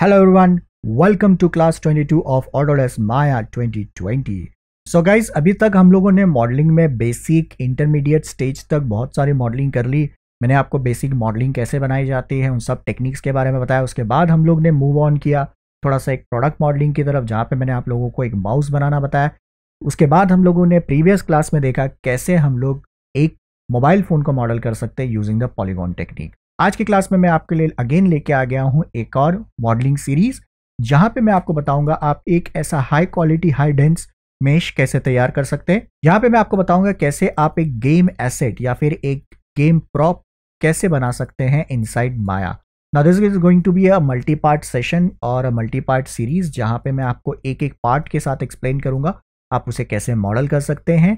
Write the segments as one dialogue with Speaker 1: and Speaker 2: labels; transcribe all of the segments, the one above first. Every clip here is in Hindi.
Speaker 1: Hello everyone, welcome to class 22 of Autodesk Maya 2020. So so अभी तक हम लोगों ने मॉडलिंग में बेसिक इंटरमीडिएट स्टेज तक बहुत सारी मॉडलिंग कर ली मैंने आपको बेसिक मॉडलिंग कैसे बनाई जाती है उन सब टेक्निक्स के बारे में बताया उसके बाद हम लोग ने मूव ऑन किया थोड़ा सा एक प्रोडक्ट मॉडलिंग की तरफ जहाँ पे मैंने आप लोगों को एक माउस बनाना बताया उसके बाद हम लोगों ने प्रीवियस क्लास में देखा कैसे हम लोग एक मोबाइल फ़ोन को मॉडल कर सकते हैं यूजिंग द पॉलीगॉन टेक्निक आज की क्लास में मैं आपके लिए अगेन लेके आ गया हूँ एक और मॉडलिंग सीरीज जहाँ पे मैं आपको बताऊंगा आप एक ऐसा high quality high dense mesh कैसे तैयार कर सकते हैं यहाँ पे मैं आपको बताऊंगा कैसे आप एक गेम एसेट या फिर एक गेम प्रॉप कैसे बना सकते हैं इनसाइड माया ना this is going to be a multi part session और अ मल्टी पार्ट सीरीज जहाँ पे मैं आपको एक एक पार्ट के साथ एक्सप्लेन करूंगा आप उसे कैसे मॉडल कर सकते हैं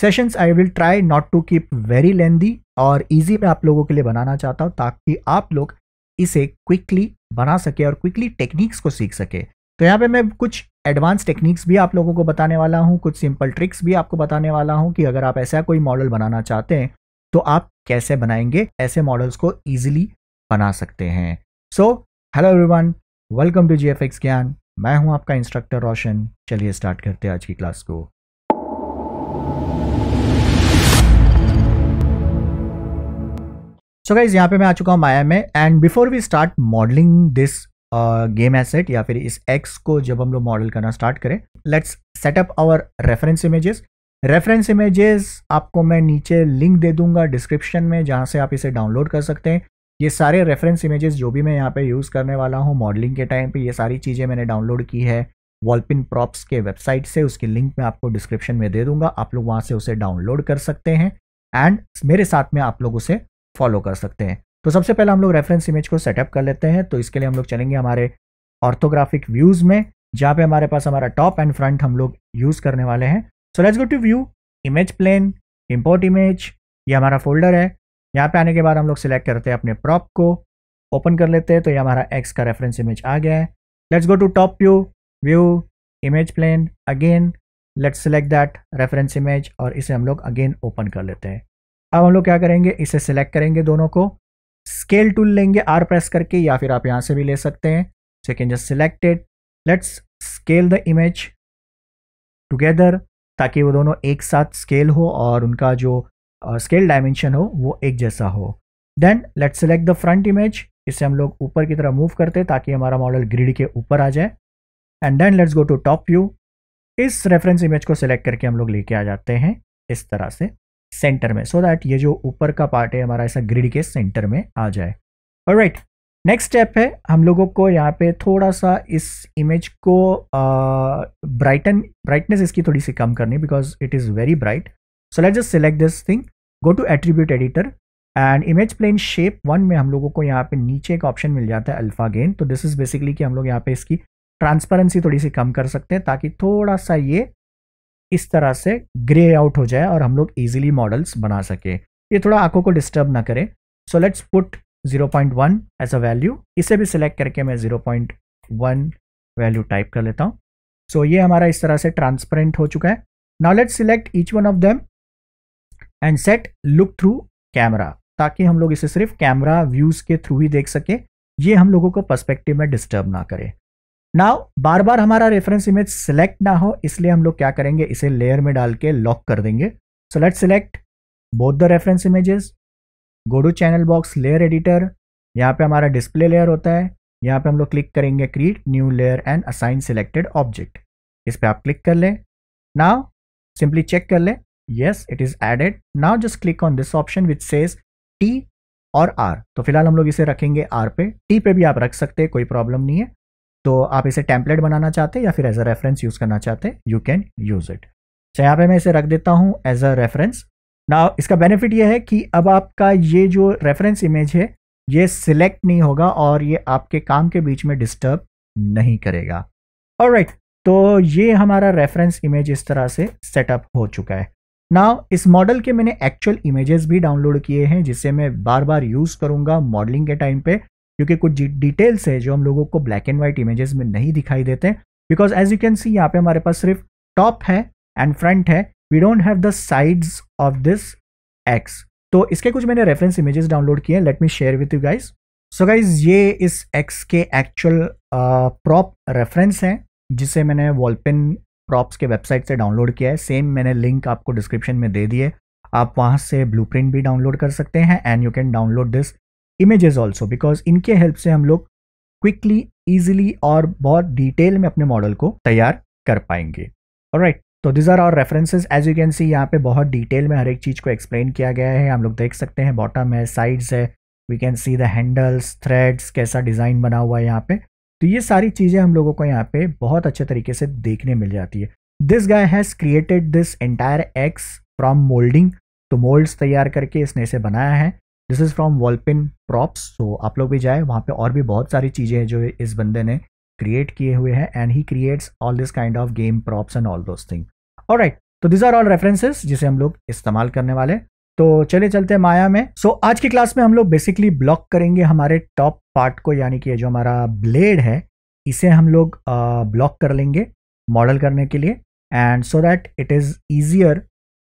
Speaker 1: sessions I will try not to keep very lengthy और इजी मैं आप लोगों के लिए बनाना चाहता हूँ ताकि आप लोग इसे क्विकली बना सके और क्विकली टेक्निक्स को सीख सके तो यहाँ पे मैं कुछ एडवांस टेक्निक्स भी आप लोगों को बताने वाला हूँ कुछ सिंपल ट्रिक्स भी आपको बताने वाला हूँ कि अगर आप ऐसा कोई मॉडल बनाना चाहते हैं तो आप कैसे बनाएंगे ऐसे मॉडल्स को ईजिली बना सकते हैं so hello everyone welcome to G F X Gyan मैं हूं आपका इंस्ट्रक्टर रोशन चलिए स्टार्ट करते हैं आज की क्लास को सो गाइज यहाँ पे मैं आ चुका हूँ माया में and before we start modelling this game asset या फिर इस एक्स को जब हम लोग मॉडल करना स्टार्ट करें let's set up our reference images reference images आपको मैं नीचे लिंक दे दूंगा डिस्क्रिप्शन में जहाँ से आप इसे डाउनलोड कर सकते हैं ये सारे रेफरेंस इमेजेस जो भी मैं यहाँ पे यूज़ करने वाला हूँ मॉडलिंग के टाइम पे ये सारी चीज़ें मैंने डाउनलोड की है वॉलपिन प्रॉप्स के वेबसाइट से उसकी लिंक मैं आपको डिस्क्रिप्शन में दे दूंगा आप लोग वहाँ से उसे डाउनलोड कर सकते हैं एंड मेरे साथ में आप लोग उसे फॉलो कर सकते हैं तो सबसे पहले हम लोग रेफरेंस इमेज को सेटअप कर लेते हैं तो इसके लिए हम लोग चलेंगे हमारे ऑर्थोग्राफिक व्यूज़ में जहाँ पे हमारे पास हमारा टॉप एंड फ्रंट हम लोग यूज़ करने वाले हैं so let's go to view image plane import image ये हमारा फोल्डर है यहाँ पे आने के बाद हम लोग सिलेक्ट करते हैं अपने प्रॉप को ओपन कर लेते हैं तो ये हमारा एक्स का रेफरेंस इमेज आ गया है let's go to top view view image plane again let's select that reference image और इसे हम लोग अगेन ओपन कर लेते हैं अब हम लोग क्या करेंगे इसे सिलेक्ट करेंगे दोनों को स्केल टूल लेंगे आर प्रेस करके या फिर आप यहाँ से भी ले सकते हैं second just selected let's scale the image together ताकि वो दोनों एक साथ स्केल हो और उनका जो स्केल डायमेंशन हो वो एक जैसा हो then let select the front image इसे हम लोग ऊपर की तरफ मूव करते हैं ताकि हमारा मॉडल ग्रिड के ऊपर आ जाए and then let's go to top view इस रेफरेंस इमेज को सिलेक्ट करके हम लोग लेके आ जाते हैं इस तरह से सेंटर में सो so दैट ये जो ऊपर का पार्ट है हमारा ऐसा ग्रिड के सेंटर में आ जाए और राइट नेक्स्ट स्टेप है हम लोगों को यहाँ पे थोड़ा सा इस इमेज को ब्राइटन ब्राइटनेस इसकी थोड़ी सी कम करनी because it is very bright so let just select this thing go to attribute editor and image plane shape one में हम लोगों को यहाँ पे नीचे एक ऑप्शन मिल जाता है अल्फा गेन तो दिस इज़ बेसिकली कि हम लोग यहाँ पे इसकी ट्रांसपेरेंसी थोड़ी सी कम कर सकते हैं ताकि थोड़ा सा ये इस तरह से ग्रे आउट हो जाए और हम लोग इजीली मॉडल्स बना सके ये थोड़ा आंखों को डिस्टर्ब ना करें so let's put 0.1 as a value इसे भी सिलेक्ट करके मैं 0.1 वैल्यू टाइप कर लेता हूँ सो so, ये हमारा इस तरह से ट्रांसपेरेंट हो चुका है now let select each one of them and set look through camera ताकि हम लोग इसे सिर्फ कैमरा व्यूज के थ्रू ही देख सके ये हम लोगों को पर्सपेक्टिव में डिस्टर्ब ना करे नाउ बार बार हमारा रेफरेंस इमेज सिलेक्ट ना हो इसलिए हम लोग क्या करेंगे इसे लेयर में डाल के लॉक कर देंगे so let select both the reference images go to channel box layer editor यहाँ पे हमारा डिस्प्ले लेयर होता है यहाँ पे हम लोग क्लिक करेंगे create new layer and assign selected object इस पर आप क्लिक कर लें नाउ सिंपली चेक कर लें yes it is added now just click on this option which says T or R तो फिलहाल हम लोग इसे रखेंगे आर पे टी पे भी आप रख सकते हैं कोई प्रॉब्लम नहीं है तो आप इसे टेम्पलेट बनाना चाहते हैं या फिर एज अ रेफरेंस यूज़ करना चाहते हैं यू कैन यूज़ इट अच्छा यहाँ पे मैं इसे रख देता हूँ एज अ रेफरेंस ना इसका बेनिफिट ये है कि अब आपका ये जो रेफरेंस इमेज है ये सिलेक्ट नहीं होगा और ये आपके काम के बीच में डिस्टर्ब नहीं करेगा और राइट right, तो ये हमारा रेफरेंस इमेज इस तरह से सेटअप हो चुका है ना इस मॉडल के मैंने एक्चुअल इमेजेस भी डाउनलोड किए हैं जिसे मैं बार बार यूज़ करूंगा मॉडलिंग के टाइम पे क्योंकि कुछ डिटेल्स है जो हम लोगों को ब्लैक एंड व्हाइट इमेजेस में नहीं दिखाई देते because as you can see यहाँ पे हमारे पास सिर्फ टॉप है एंड फ्रंट है we don't have the sides of this axe तो इसके कुछ मैंने रेफरेंस इमेजेस डाउनलोड किए let me share with you guys so guys ये इस एक्स के एक्चुअल प्रॉप रेफरेंस हैं जिसे मैंने वॉलपिन प्रॉप्स के वेबसाइट से डाउनलोड किया है सेम मैंने लिंक आपको डिस्क्रिप्शन में दे दिए आप वहाँ से ब्लूप्रिंट भी डाउनलोड कर सकते हैं and you can download this images also because इनके हेल्प से हम लोग क्विकली ईजिली और बहुत डिटेल में अपने मॉडल को तैयार कर पाएंगे और राइट तो these are our references as you can see यहाँ पे बहुत डिटेल में हर एक चीज़ को एक्सप्लेन किया गया है हम लोग देख सकते हैं बॉटम है साइड्स है we can see the handles threads कैसा डिज़ाइन बना हुआ है यहाँ पे तो ये सारी चीज़ें हम लोगों को यहाँ पे बहुत अच्छे तरीके से देखने मिल जाती है this guy has created this entire axe from moulding तो मोल्ड्स तैयार करके इसने इसे बनाया है this is from Wallpin props so आप लोग भी जाए वहाँ पे और भी बहुत सारी चीज़ें हैं जो इस बंदे ने क्रिएट किए हुए हैं and he creates all this kind of game props and all those thing or right तो दिज आर ऑल रेफरेंसेस जिसे हम लोग इस्तेमाल करने वाले तो चले चलते हैं माया में सो so, आज की क्लास में हम लोग बेसिकली ब्लॉक करेंगे हमारे टॉप पार्ट को यानी कि जो हमारा ब्लेड है इसे हम लोग ब्लॉक uh, कर लेंगे मॉडल करने के लिए and so that it is easier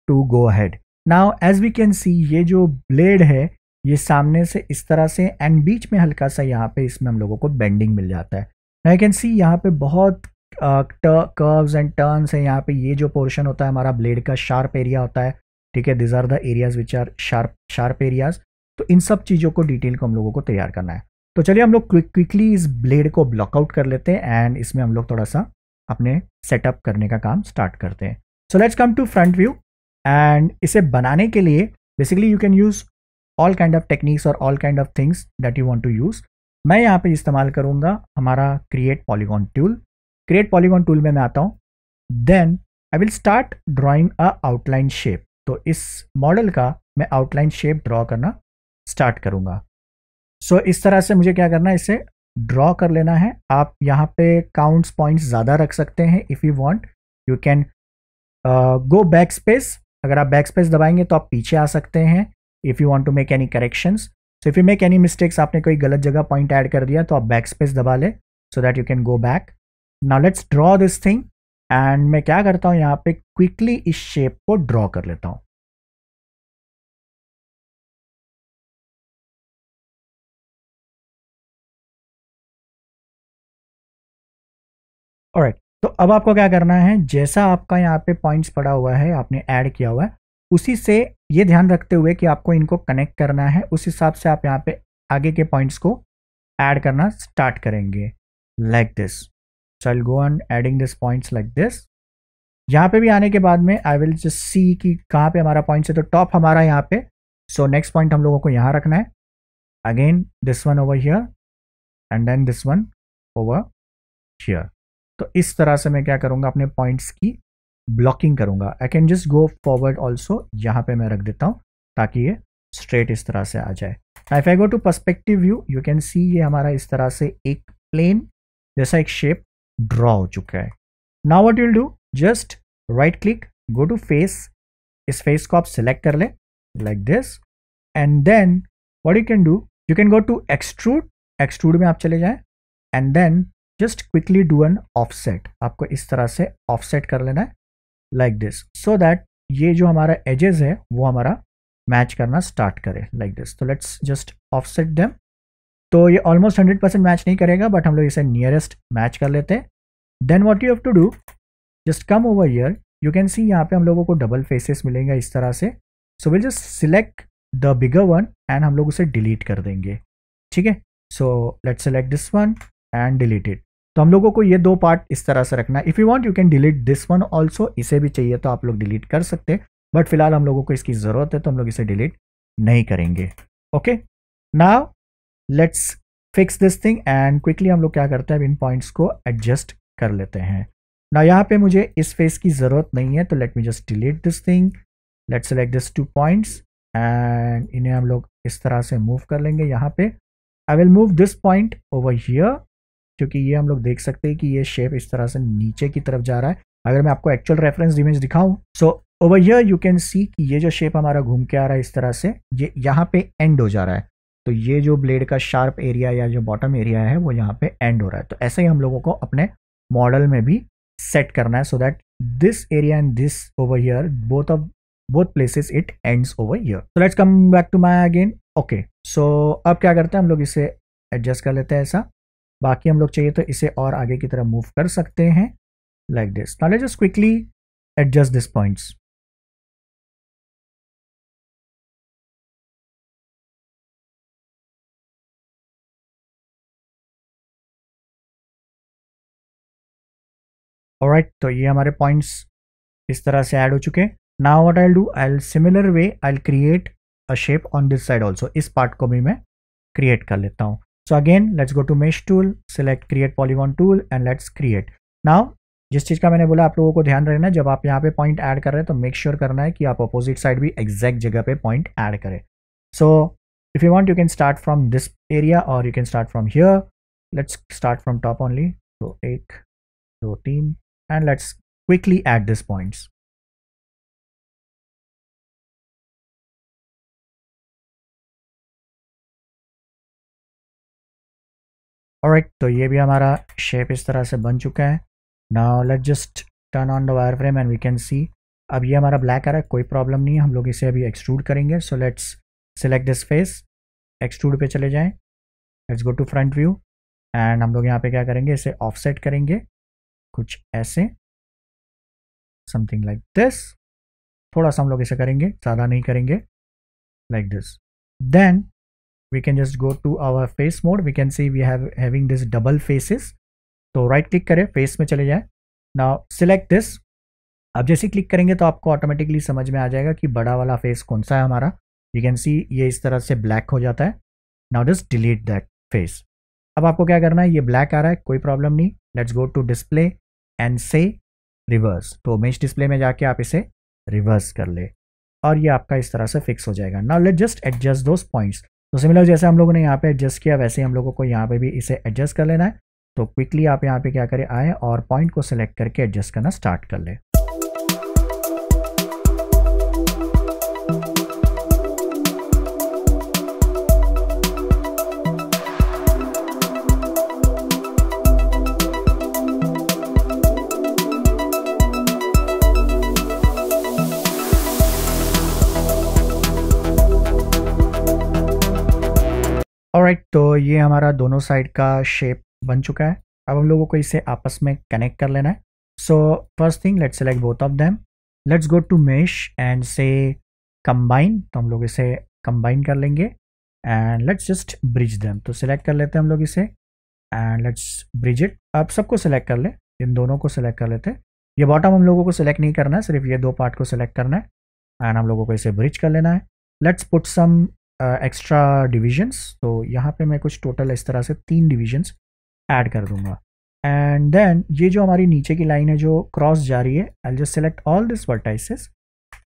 Speaker 1: to go ahead now as we can see ये जो ब्लेड है ये सामने से इस तरह से एंड बीच में हल्का सा यहाँ पे इसमें हम लोगों को बेंडिंग मिल जाता है आई कैन सी यहाँ पे बहुत कर्व्स एंड टर्न्स है यहाँ पे ये जो पोर्शन होता है हमारा ब्लेड का शार्प एरिया होता है ठीक है these are the areas which are sharp sharp areas तो इन सब चीज़ों को डिटेल को हम लोगों को तैयार करना है तो चलिए हम लोग क्विक क्विकली इस ब्लेड को ब्लॉकआउट कर लेते हैं एंड इसमें हम लोग थोड़ा सा अपने सेटअप करने का काम स्टार्ट करते हैं so let's come to front view and इसे बनाने के लिए basically you can use all kind of techniques or all kind of things that you want to use मैं यहाँ पे इस्तेमाल करूँगा हमारा create polygon tool create polygon tool में मैं आता हूँ then I will start drawing a outline shape तो इस मॉडल का मैं आउटलाइन शेप ड्रॉ करना स्टार्ट करूँगा सो so, इस तरह से मुझे क्या करना है इसे ड्रॉ कर लेना है आप यहाँ पे काउंट्स पॉइंट्स ज़्यादा रख सकते हैं if you want you can go back space अगर आप बैक स्पेस दबाएंगे तो आप पीछे आ सकते हैं if you want to make any correction so if you make any mistakes आपने कोई गलत जगह पॉइंट ऐड कर दिया तो आप बैक स्पेस दबा लें so that you can go back now let's draw this thing and मैं क्या करता हूँ यहाँ पे
Speaker 2: क्विकली इस शेप को ड्रॉ कर लेता हूँ
Speaker 1: राइट right, तो अब आपको क्या करना है जैसा आपका यहाँ पे पॉइंट्स पड़ा हुआ है आपने ऐड किया हुआ है उसी से ये ध्यान रखते हुए कि आपको इनको कनेक्ट करना है उस हिसाब से आप यहाँ पे आगे के पॉइंट्स को ऐड करना स्टार्ट करेंगे like this so I go on adding this points like this यहाँ पे भी आने के बाद में आई विल जस्ट सी कि कहाँ पे हमारा पॉइंट्स है तो टॉप हमारा यहाँ पे सो नेक्स्ट पॉइंट हम लोगों को यहाँ रखना है again this one over here and then this one over here तो इस तरह से मैं क्या करूँगा अपने पॉइंट्स की ब्लॉकिंग करूंगा I can just go forward also यहाँ पे मैं रख देता हूँ ताकि ये स्ट्रेट इस तरह से आ जाए if I go to perspective view you can see ये हमारा इस तरह से एक प्लेन जैसा एक शेप ड्रॉ हो चुका है now what will do just right click go to face इस फेस को आप सिलेक्ट कर ले like this and then what you can do you can go to extrude extrude में आप चले जाएं and then just quickly do an offset आपको इस तरह से ऑफसेट कर लेना है लाइक दिस सो दैट ये जो हमारा एजेस है वो हमारा मैच करना स्टार्ट करे लाइक दिस तो let's just offset them तो ये ऑलमोस्ट हंड्रेड परसेंट मैच नहीं करेगा बट हम लोग इसे नियरेस्ट मैच कर लेते हैं then what you have to do just come over here you can see यहाँ पे हम लोगों को डबल फेसेस मिलेंगे इस तरह से so will just select the bigger one and हम लोग उसे डिलीट कर देंगे ठीक है so let select this one and delete it तो हम लोगों को ये दो पार्ट इस तरह से रखना है if you want you can delete this one also इसे भी चाहिए तो आप लोग डिलीट कर सकते हैं बट फिलहाल हम लोगों को इसकी ज़रूरत है तो हम लोग इसे डिलीट नहीं करेंगे okay now let's fix this thing and quickly हम लोग क्या करते हैं इन पॉइंट्स को एडजस्ट कर लेते हैं ना यहाँ पे मुझे इस फेस की ज़रूरत नहीं है तो let me just delete this thing let select this two points and इन्हें हम लोग इस तरह से मूव कर लेंगे यहाँ पे I will move this point over here क्योंकि ये हम लोग देख सकते हैं कि ये शेप इस तरह से नीचे की तरफ जा रहा है अगर मैं आपको एक्चुअल रेफरेंस इमेज दिखाऊं so over here you can see कि ये जो शेप हमारा घूम के आ रहा है इस तरह से ये यहाँ पे एंड हो जा रहा है तो ये जो ब्लेड का शार्प एरिया या जो बॉटम एरिया है वो यहाँ पे एंड हो रहा है तो ऐसे ही हम लोगों को अपने मॉडल में भी सेट करना है so that this area and this over here both of both places it ends over here so let's come back to my again okay so अब क्या करते हैं हम लोग इसे एडजस्ट कर लेते हैं ऐसा बाकी हम लोग चाहिए तो इसे और आगे की तरफ मूव कर सकते हैं like this now let's just quickly adjust this points right right, तो ये हमारे पॉइंट्स इस तरह से ऐड हो चुके हैं now what I do I similar way I create a shape on this side also इस पार्ट को भी मैं क्रिएट कर लेता हूँ so again let's go to mesh tool select create polygon tool and let's create now जिस चीज़ का मैंने बोला आप लोगों को ध्यान रखना जब आप यहाँ पे पॉइंट ऐड कर रहे हैं तो मेक श्योर sure करना है कि आप अपोजिट साइड भी एग्जैक्ट जगह पे पॉइंट ऐड करें so if you want you can start from this area or you can start from here let's start from top only तो एक दो तीन and let's quickly add this points
Speaker 2: और तो ये भी हमारा
Speaker 1: शेप इस तरह से बन चुका है now let just turn on the wireframe and we can see अब ये हमारा ब्लैक आ रहा है कोई प्रॉब्लम नहीं है हम लोग इसे अभी एक्सट्रूड करेंगे so let's select this face extrude पे चले जाएं let's go to front view and हम लोग यहाँ पे क्या
Speaker 2: करेंगे इसे ऑफसेट करेंगे कुछ ऐसे समथिंग लाइक
Speaker 1: दिस थोड़ा सा हम लोग इसे करेंगे ज़्यादा नहीं करेंगे like this then we can just go to our face mode we can see we have having this double faces तो राइट क्लिक करें फेस में चले जाएं नाउ सिलेक्ट दिस अब जैसे क्लिक करेंगे तो आपको ऑटोमेटिकली समझ में आ जाएगा कि बड़ा वाला फेस कौन सा है हमारा यू कैन सी ये इस तरह से ब्लैक हो जाता है now just delete that face अब आपको क्या करना है ये ब्लैक आ रहा है कोई प्रॉब्लम नहीं let's go to display and से रिवर्स तो मेज डिस्प्ले में जाके आप इसे रिवर्स कर ले और ये आपका इस तरह से फिक्स हो जाएगा now let just adjust those points तो सिमिलर जैसे हम लोगों ने यहाँ पे एडजस्ट किया वैसे ही हम लोगों को यहाँ पे भी इसे एडजस्ट कर लेना है तो क्विकली आप यहाँ पे क्या करें आए और पॉइंट को सिलेक्ट करके एडजस्ट करना स्टार्ट कर ले और राइट तो ये हमारा दोनों साइड का शेप बन चुका है अब हम लोगों को इसे आपस में कनेक्ट कर लेना है so first thing let's select both of them let's go to mesh and से कंबाइन तो हम लोग इसे कंबाइन कर लेंगे and let's just bridge them तो सिलेक्ट कर लेते हैं हम लोग इसे एंड लेट्स ब्रिज इट आप सबको सिलेक्ट कर ले इन दोनों को सिलेक्ट कर लेते हैं ये बॉटम हम लोगों को सिलेक्ट नहीं करना है सिर्फ ये दो पार्ट को सिलेक्ट करना है एंड हम लोगों को इसे ब्रिज कर लेना है let's put some extra divisions तो यहाँ पे मैं कुछ टोटल इस तरह से तीन डिविजन्स ऐड कर दूंगा एंड देन ये जो हमारी नीचे की लाइन है जो क्रॉस जा रही है I just select all this vertices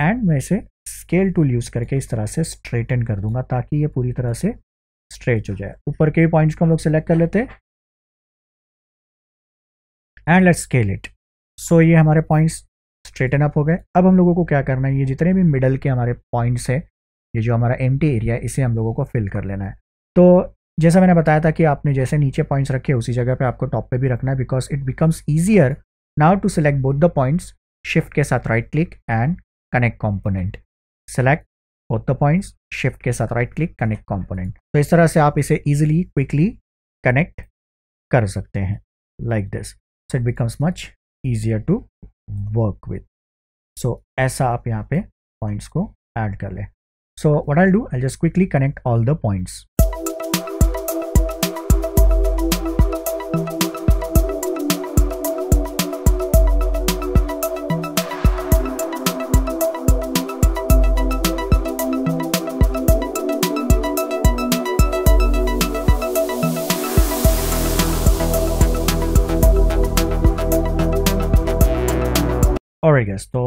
Speaker 1: and मैं इसे स्केल टूल यूज़ करके इस तरह से स्ट्रेटन कर दूंगा ताकि ये पूरी तरह से स्ट्रेच हो जाए ऊपर के पॉइंट्स को हम लोग सेलेक्ट कर लेते and let scale it so ये हमारे पॉइंट्स स्ट्रेटन अप हो गए अब हम लोगों को क्या करना है ये जितने भी मिडल के हमारे पॉइंट्स हैं ये जो हमारा एम एरिया है इसे हम लोगों को फिल कर लेना है तो जैसा मैंने बताया था कि आपने जैसे नीचे पॉइंट्स रखे उसी जगह पे आपको टॉप पे भी रखना है because it becomes easier now to select both the points shift के साथ right click and connect component select both the points shift के साथ राइट क्लिक कनेक्ट कॉम्पोनेंट तो इस तरह से आप इसे ईजिली क्विकली कनेक्ट कर सकते हैं like this so it becomes much easier to work with so ऐसा आप यहाँ पे पॉइंट्स को ऐड कर लें So what I'll do, I'll just quickly connect all the points.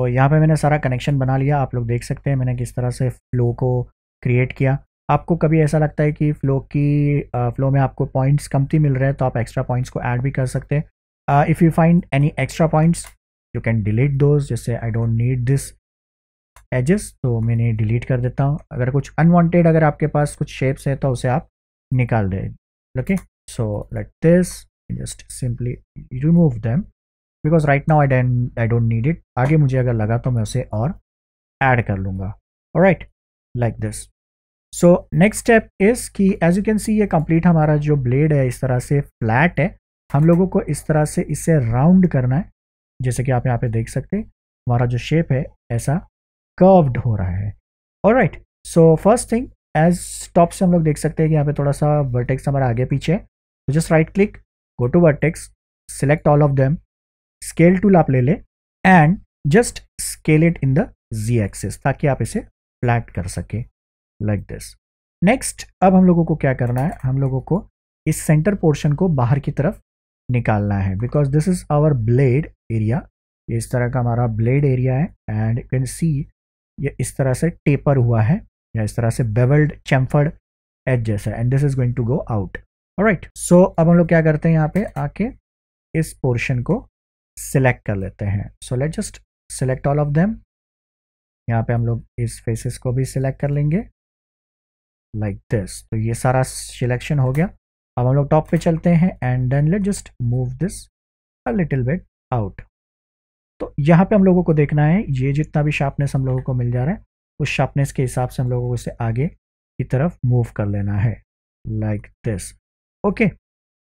Speaker 1: यहाँ पे मैंने सारा कनेक्शन बना लिया आप लोग देख सकते हैं मैंने किस तरह से फ़्लो को क्रिएट किया आपको कभी ऐसा लगता है कि फ़्लो की फ़्लो में आपको पॉइंट्स कमती मिल रहे हैं तो आप एक्स्ट्रा पॉइंट्स को ऐड भी कर सकते हैं if you find any extra points you can delete those जैसे I don't need this edges तो मैंने डिलीट कर देता हूँ अगर कुछ अनवांटेड अगर आपके पास कुछ शेप्स है तो उसे आप निकाल दें okay so let this just simply remove them because right now I I don't need it आगे मुझे अगर लगा तो मैं उसे और ऐड कर लूँगा right like this so next step is कि एज यू कैन सी ये कंप्लीट हमारा जो ब्लेड है इस तरह से फ्लैट है हम लोगों को इस तरह से इसे राउंड करना है जैसे कि आप यहाँ पे देख सकते हैं हमारा जो शेप है ऐसा कर्व्ड हो रहा है और right so first thing as top से हम लोग देख सकते हैं कि यहाँ पे थोड़ा सा वर्टेक्स हमारा आगे पीछे है तो just right click go to vertex select all of them scale tool आप ले लें and just scale it in the Z axis ताकि आप इसे फ्लैट कर सके लाइक दिस नेक्स्ट अब हम लोगों को क्या करना है हम लोगों को इस सेंटर पोर्शन को बाहर की तरफ निकालना है because this is our blade area इस तरह का हमारा ब्लेड एरिया है एंड यू कैन सी ये इस तरह से टेपर हुआ है या इस तरह से बेबल्ड चैम्फर्ड एज जैसा and this is going to go out right so अब हम लोग क्या करते हैं यहाँ पे आके इस पोर्शन को सिलेक्ट कर लेते हैं so let just select all of them यहाँ पे हम लोग इस फेसेस को भी सिलेक्ट कर लेंगे लाइक like दिस तो ये सारा सिलेक्शन हो गया अब हम लोग टॉप पे चलते हैं and then let just move this a little bit out तो यहाँ पे हम लोगों को देखना है ये जितना भी शार्पनेस हम लोगों को मिल जा रहा है उस शार्पनेस के हिसाब से हम लोगों को इसे आगे की तरफ मूव कर लेना है like this okay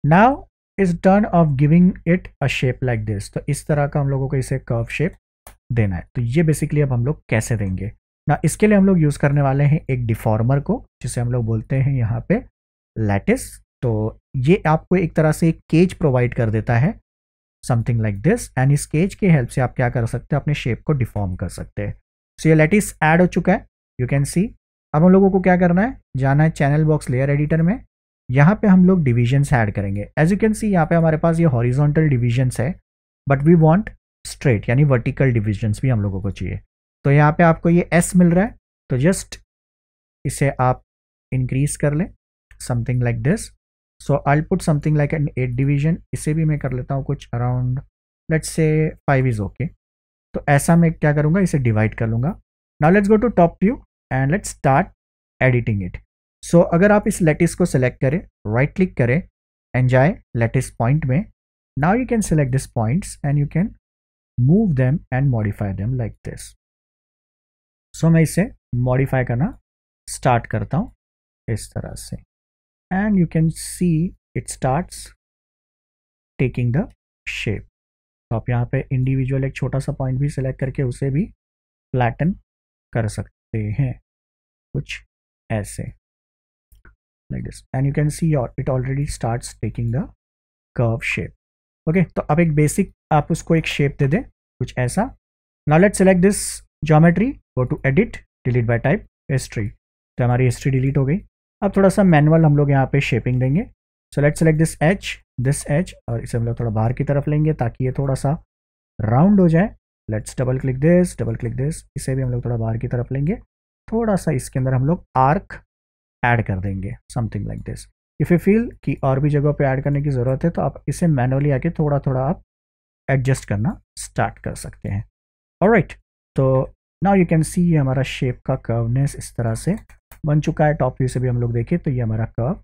Speaker 1: now is done of giving it a shape like this तो इस तरह का हम लोगों को इसे कर्व शेप देना है तो ये बेसिकली अब हम लोग कैसे देंगे ना इसके लिए हम लोग यूज़ करने वाले हैं एक डिफॉर्मर को जिसे हम लोग बोलते हैं यहाँ पे लैटिस तो ये आपको एक तरह से एक केज प्रोवाइड कर देता है समथिंग लाइक दिस एंड इस केज के हेल्प से आप क्या कर सकते हैं अपने शेप को डिफॉर्म कर सकते हैं सो ये लेटिस एड हो चुका है यू कैन सी अब हम लोगों को क्या करना है जाना है चैनल बॉक्स लेयर एडिटर में यहाँ पे हम लोग डिविजन्स ऐड करेंगे एज यू कैन सी यहाँ पे हमारे पास ये हॉरिजॉन्टल डिविजन्स है बट वी वॉन्ट स्ट्रेट यानी वर्टिकल डिविजन्स भी हम लोगों को चाहिए तो यहाँ पे आपको ये एस मिल रहा है तो जस्ट इसे आप इंक्रीज कर लें something like this so I put something like an eight division इसे भी मैं कर लेता हूँ कुछ around let's say five is okay तो ऐसा मैं क्या करूँगा इसे डिवाइड कर लूँगा now let's go to top view and let's start editing it so so, अगर आप इस लेटिस को सिलेक्ट करें राइट क्लिक करें एंड जाए लेटिस पॉइंट में now you can select this points and you can move them and modify them like this so मैं इसे मॉडिफाई करना स्टार्ट करता हूँ इस तरह से and you can see it starts taking the shape तो आप यहाँ पे इंडिविजुअल एक छोटा सा पॉइंट भी सिलेक्ट करके उसे भी
Speaker 2: फ्लैटन कर सकते हैं कुछ ऐसे
Speaker 1: like this and you can see your it already starts taking the curve shape okay तो ab ek basic aap usko ek shape de de kuch aisa now let's select this geometry go to edit delete by type history to hamari history delete ho gayi ab thoda sa manual hum log yahan pe shaping denge so let's select this edge this edge aur इसे hum log thoda bahar ki taraf lenge taki ye thoda sa round हो जाए let's double click this double click this इसे भी हम लोग थोड़ा बाहर की तरफ लेंगे थोड़ा सा इसके अंदर हम लोग आर्क ऐड कर देंगे something like this if you feel कि और भी जगह पे ऐड करने की ज़रूरत है तो आप इसे मैनुअली आके थोड़ा थोड़ा आप एडजस्ट करना स्टार्ट कर सकते हैं और राइट तो नाउ यू कैन सी ये हमारा शेप का कर्वनेस इस तरह से बन चुका है टॉप व्यू से भी हम लोग देखें तो ये हमारा कर्व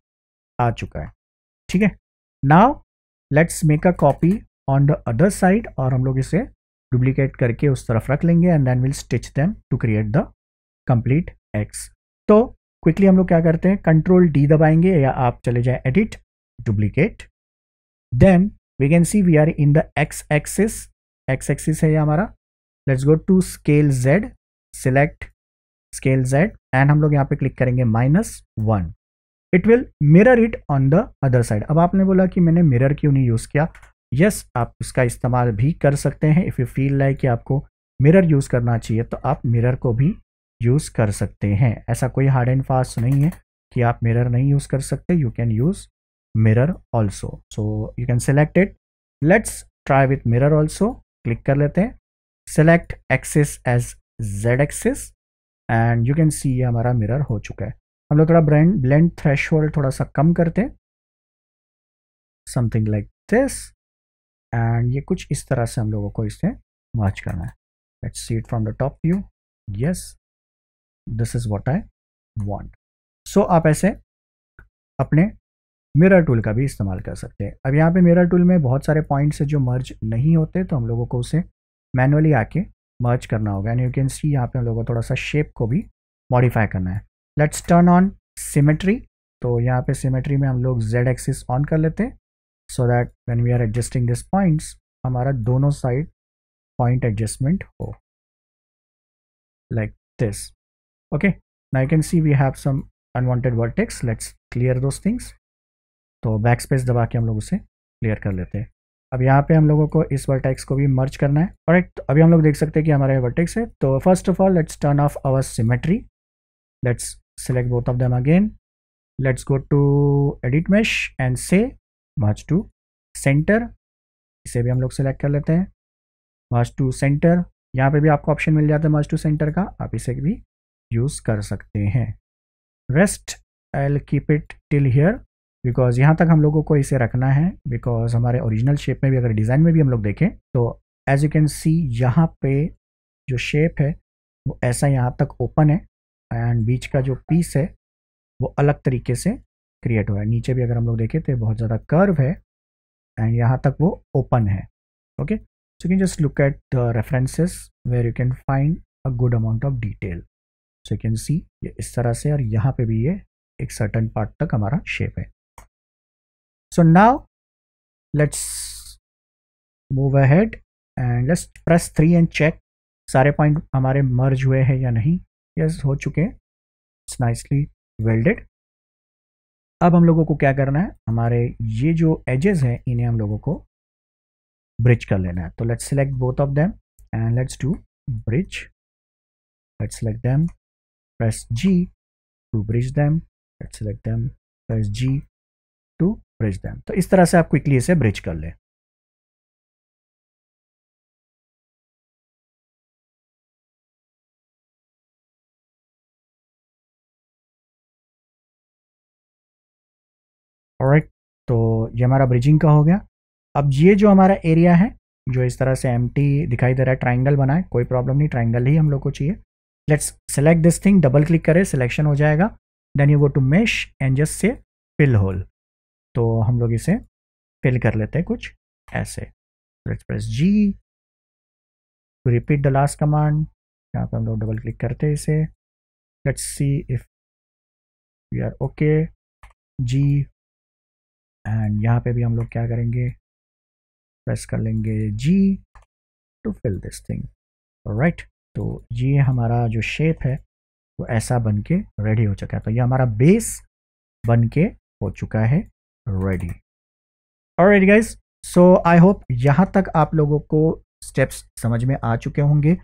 Speaker 1: आ चुका है ठीक है now let's make a copy on the other side और हम लोग इसे डुप्लीकेट करके उस तरफ रख लेंगे and then will stitch them to create the complete axe तो क्विकली हम लोग क्या करते हैं कंट्रोल डी दबाएंगे या आप चले जाए edit duplicate then we can see we are in the X axis X axis है ये हमारा let's go to scale Z select scale Z एंड हम लोग यहाँ पे क्लिक करेंगे minus one it will mirror it on the other side अब आपने बोला कि मैंने मिरर क्यों नहीं यूज़ किया यस yes, आप उसका इस्तेमाल भी कर सकते हैं इफ़ यू फील लाइक कि आपको मिरर यूज़ करना चाहिए तो आप मिरर को भी यूज़ कर सकते हैं ऐसा कोई हार्ड एंड फास्ट नहीं है कि आप मिरर नहीं यूज़ कर सकते you can use mirror also so you can select it let's try with mirror also click कर लेते हैं select axis as Z axis and you can see ये हमारा मिरर हो चुका है हम लोग थोड़ा ब्रेंड ब्लेंड थ्रेश थोड़ा सा कम करते हैं समथिंग लाइक दिस
Speaker 2: एंड ये कुछ इस तरह से हम लोगों को इसे वाच करना है let's see it from the top view yes this is what I want so आप ऐसे
Speaker 1: अपने मिरर टूल का भी इस्तेमाल कर सकते हैं अब यहाँ पे मिरर टूल में बहुत सारे पॉइंट्स हैं जो मर्ज नहीं होते तो हम लोगों को उसे मैनुअली आके मर्ज करना होगा एंड यू कैन सी यहाँ पे हम लोगों को थोड़ा सा शेप को भी मॉडिफाई करना है लेट्स टर्न ऑन सिमेट्री तो यहाँ पे सिमेट्री में हम लोग जेड एक्सिस ऑन कर लेते हैं so that when we are adjusting this points हमारा दोनों साइड पॉइंट एडजस्टमेंट हो
Speaker 2: like this okay now you can see we have some unwanted vertex
Speaker 1: let's clear those things तो backspace स्पेस दबा के हम लोग उसे क्लियर कर लेते हैं अब यहाँ पे हम लोगों को इस वर्टेक्स को भी मर्ज करना है और तो अभी हम लोग देख सकते हैं कि हमारे वर्टेक्स है तो first of all let's turn off our symmetry let's select both of them again let's go to edit mesh and say merge to centre इसे भी हम लोग सेलेक्ट कर लेते हैं मर्ज टू सेंटर यहाँ पे भी आपको ऑप्शन मिल जाता है मर्ज टू सेंटर का आप इसे भी यूज़ कर सकते हैं rest I'll keep it till here because यहाँ तक हम लोगों को इसे रखना है बिकॉज हमारे ओरिजिनल शेप में भी अगर डिज़ाइन में भी हम लोग देखें तो एज यू कैन सी यहाँ पे जो शेप है वो ऐसा यहाँ तक ओपन है एंड बीच का जो पीस है वो अलग तरीके से क्रिएट हो रहा है नीचे भी अगर हम लोग देखें तो बहुत ज़्यादा कर्व है एंड यहाँ तक वो ओपन है okay so can just look at the references where you can find a good amount of detail so you can see ये इस तरह से और यहाँ पे भी ये एक सर्टन पार्ट तक हमारा शेप है so now let's
Speaker 2: move ahead and let's press three and check सारे पॉइंट
Speaker 1: हमारे मर्ज हुए हैं या नहीं यस yes, हो चुके हैं इट्स नाइसली वेल्डेड अब हम लोगों को क्या करना है हमारे ये जो एजेस हैं इन्हें हम लोगों को ब्रिज कर लेना है तो let's select both of them and let's do bridge
Speaker 2: let's select them press G to bridge them let's select them press G to bridge them तो इस तरह से आप क्विकली इसे ब्रिज कर लें
Speaker 1: Alright, तो ये हमारा ब्रिजिंग का हो गया अब ये जो हमारा एरिया है जो इस तरह से एम दिखाई दे रहा है ट्राइंगल बना है कोई प्रॉब्लम नहीं ट्राइंगल ही हम लोग को चाहिए let's select this thing double click करें सिलेक्शन हो जाएगा then you go to mesh and just say fill hole तो हम लोग इसे फिल कर लेते हैं कुछ
Speaker 2: ऐसे let's press G to repeat the last command यहाँ पर हम लोग डबल क्लिक करते हैं इसे let's see if we are okay G and यहाँ पे भी हम लोग क्या करेंगे
Speaker 1: प्रेस कर लेंगे G to fill this thing right तो ये हमारा जो शेप है वो ऐसा बन के रेडी हो चुका है तो ये हमारा बेस बन के हो चुका है रेडी और ready guys so I hope यहाँ तक आप लोगों को स्टेप्स समझ में आ चुके होंगे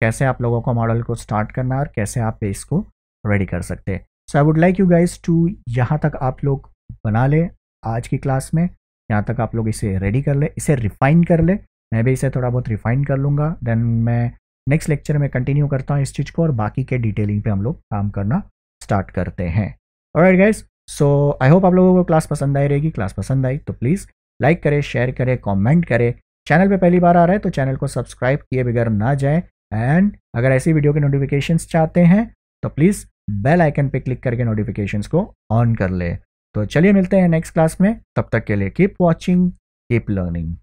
Speaker 1: कैसे आप लोगों को मॉडल को स्टार्ट करना और कैसे आप बेस को रेडी कर सकते हैं so I would like you guys to यहाँ तक आप लोग बना लें आज की क्लास में यहाँ तक आप लोग इसे रेडी कर ले इसे रिफाइन कर ले मैं भी इसे थोड़ा बहुत रिफाइन कर लूँगा देन मैं नेक्स्ट लेक्चर में कंटिन्यू करता हूँ इस चीज़ को और बाकी के डिटेलिंग पे हम लोग काम करना स्टार्ट करते हैं और गाइज सो आई होप आप लोगों को क्लास पसंद आई रहेगी क्लास पसंद आई तो प्लीज़ लाइक करे शेयर करे कॉमेंट करे चैनल पर पहली बार आ रहा है तो चैनल को सब्सक्राइब किए बगैर ना जाए एंड अगर ऐसी वीडियो के नोटिफिकेशन चाहते हैं तो प्लीज़ बेल आइकन पे क्लिक करके नोटिफिकेशंस को ऑन कर ले तो चलिए मिलते हैं नेक्स्ट क्लास में तब तक के लिए कीप वॉचिंग कीप लर्निंग